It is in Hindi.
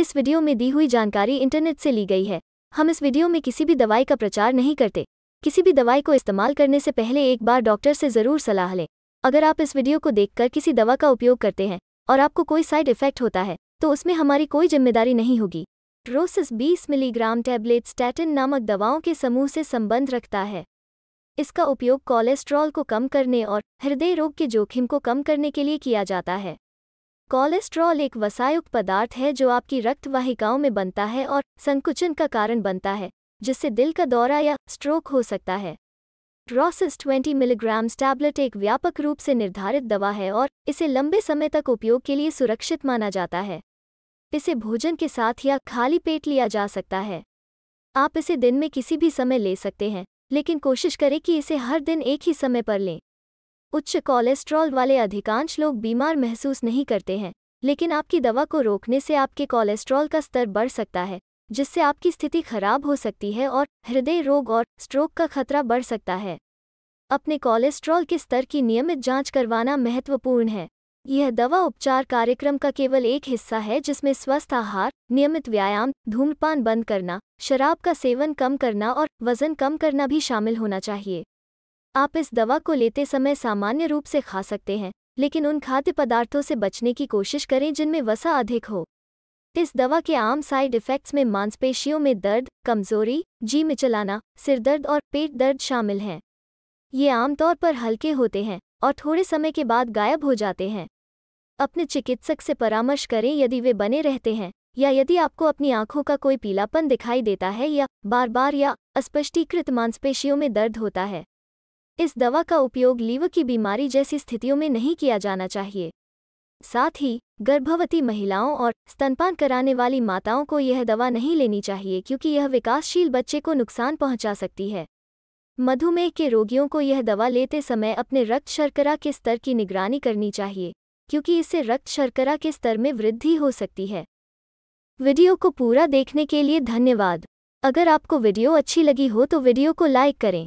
इस वीडियो में दी हुई जानकारी इंटरनेट से ली गई है हम इस वीडियो में किसी भी दवाई का प्रचार नहीं करते किसी भी दवाई को इस्तेमाल करने से पहले एक बार डॉक्टर से ज़रूर सलाह लें अगर आप इस वीडियो को देखकर किसी दवा का उपयोग करते हैं और आपको कोई साइड इफेक्ट होता है तो उसमें हमारी कोई जिम्मेदारी नहीं होगी रोसिस 20 मिलीग्राम टैबलेट स्टैटिन नामक दवाओं के समूह से संबंध रखता है इसका उपयोग कोलेस्ट्रॉल को कम करने और हृदय रोग के जोखिम को कम करने के लिए किया जाता है कोलेस्ट्रॉल एक वसायुक्त पदार्थ है जो आपकी रक्त वाहिकाओं में बनता है और संकुचन का कारण बनता है जिससे दिल का दौरा या स्ट्रोक हो सकता है रॉसिस 20 मिलीग्राम टैबलेट एक व्यापक रूप से निर्धारित दवा है और इसे लंबे समय तक उपयोग के लिए सुरक्षित माना जाता है इसे भोजन के साथ या खाली पेट लिया जा सकता है आप इसे दिन में किसी भी समय ले सकते हैं लेकिन कोशिश करें कि इसे हर दिन एक ही समय पर लें उच्च कोलेस्ट्रॉल वाले अधिकांश लोग बीमार महसूस नहीं करते हैं लेकिन आपकी दवा को रोकने से आपके कोलेस्ट्रॉल का स्तर बढ़ सकता है जिससे आपकी स्थिति खराब हो सकती है और हृदय रोग और स्ट्रोक का खतरा बढ़ सकता है अपने कोलेस्ट्रॉल के स्तर की नियमित जांच करवाना महत्वपूर्ण है यह दवा उपचार कार्यक्रम का केवल एक हिस्सा है जिसमें स्वस्थ आहार नियमित व्यायाम धूम्रपान बंद करना शराब का सेवन कम करना और वजन कम करना भी शामिल होना चाहिए आप इस दवा को लेते समय सामान्य रूप से खा सकते हैं लेकिन उन खाद्य पदार्थों से बचने की कोशिश करें जिनमें वसा अधिक हो इस दवा के आम साइड इफ़ेक्ट्स में मांसपेशियों में दर्द कमजोरी जी मिचलाना सिरदर्द और पेट दर्द शामिल हैं ये आमतौर पर हल्के होते हैं और थोड़े समय के बाद गायब हो जाते हैं अपने चिकित्सक से परामर्श करें यदि वे बने रहते हैं या यदि आपको अपनी आंखों का कोई पीलापन दिखाई देता है या बार बार या अस्पष्टीकृत मांसपेशियों में दर्द होता है इस दवा का उपयोग लीवर की बीमारी जैसी स्थितियों में नहीं किया जाना चाहिए साथ ही गर्भवती महिलाओं और स्तनपान कराने वाली माताओं को यह दवा नहीं लेनी चाहिए क्योंकि यह विकासशील बच्चे को नुकसान पहुंचा सकती है मधुमेह के रोगियों को यह दवा लेते समय अपने रक्त शर्करा के स्तर की निगरानी करनी चाहिए क्योंकि इससे रक्त शर्करा के स्तर में वृद्धि हो सकती है वीडियो को पूरा देखने के लिए धन्यवाद अगर आपको वीडियो अच्छी लगी हो तो वीडियो को लाइक करें